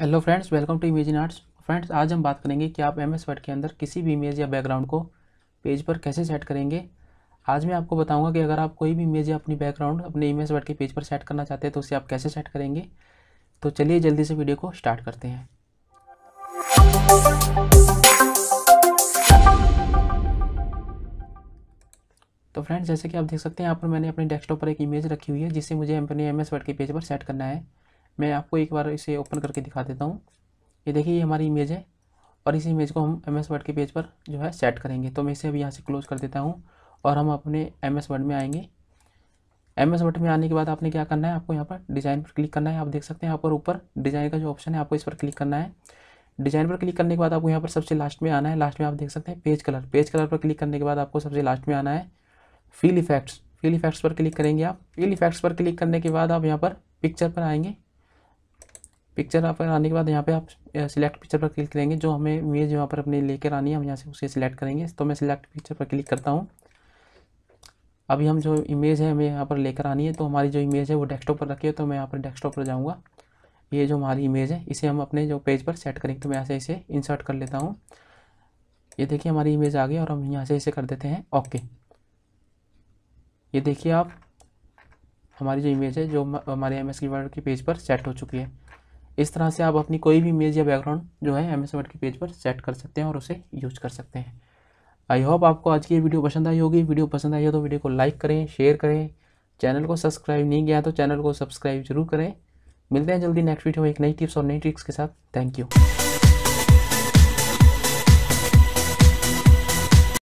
hello friends welcome to Imagine Arts friends आज हम बात करेंगे कि आप एम एस वर्ड के अंदर किसी भी इमेज या बैकग्राउंड को पेज पर कैसे सेट करेंगे आज मैं आपको बताऊंगा कि अगर आप कोई भी इमेज या अपनी बैकग्राउंड अपने इमेज वर्ड के पेज पर सेट करना चाहते हैं तो उसे आप कैसे सेट करेंगे तो चलिए जल्दी से वीडियो को स्टार्ट करते हैं तो फ्रेंड्स जैसे कि आप देख सकते हैं यहाँ पर मैंने अपने डेस्कटॉप पर एक इमेज रखी हुई है जिसे मुझे अपने एम एस वर्ड के पेज पर सेट करना है मैं आपको एक बार इसे ओपन करके दिखा देता हूँ ये देखिए ये हमारी इमेज है और इस इमेज को हम एम एस वर्ड के पेज पर जो है सेट करेंगे तो मैं इसे अभी यहाँ से क्लोज कर देता हूँ और हम अपने एम एस वर्ड में आएंगे एम एस वर्ड में आने के बाद आपने क्या करना है आपको यहाँ पर डिज़ाइन पर क्लिक करना है आप देख सकते हैं यहाँ पर ऊपर डिज़ाइन का जो ऑप्शन है आपको इस पर क्लिक करना है डिज़ाइन पर क्लिक करने के बाद आपको यहाँ पर सबसे लास्ट में आना है लास्ट में आप देख सकते हैं पेज कलर पेज कलर पर क्लिक करने के बाद आपको सबसे लास्ट में आना है फील इफेक्ट्स फील इफेक्ट्स पर क्लिक करेंगे आप फील इफेक्ट्स पर क्लिक करने के बाद आप यहाँ पर पिक्चर पर आएंगे पिक्चर आप आने के बाद यहाँ पे आप सिलेक्ट पिक्चर पर क्लिक करेंगे जो हमें इमेज यहाँ पर अपने लेकर आनी है हम यहाँ से उसे सिलेक्ट करेंगे तो मैं सिलेक्ट पिक्चर पर क्लिक करता हूँ अभी हम जो इमेज है हमें यहाँ पर लेकर आनी है तो हमारी जो इमेज है वो डेस्कटॉप पर रखी है तो मैं यहाँ पर डेस्कटॉप पर जाऊँगा ये जो हमारी इमेज है इसे हम अपने जो पेज पर सेट करेंगे तो मैं यहाँ से इसे इंसर्ट कर लेता हूँ ये देखिए हमारी इमेज आ गई और हम यहाँ से इसे कर देते हैं ओके ये देखिए आप हमारी जो इमेज है जो हमारे एम एस की वर्ड के पेज पर सेट हो चुकी है इस तरह से आप अपनी कोई भी इमेज या बैकग्राउंड जो है एम एस के पेज पर सेट कर सकते हैं और उसे यूज कर सकते हैं आई होप आपको आज की वीडियो पसंद आई होगी वीडियो पसंद आई हो तो वीडियो को लाइक करें शेयर करें चैनल को सब्सक्राइब नहीं किया तो चैनल को सब्सक्राइब जरूर करें मिलते हैं जल्दी नेक्स्ट वीडियो में एक नई टिप्स और नई ट्रिक्स के साथ थैंक यू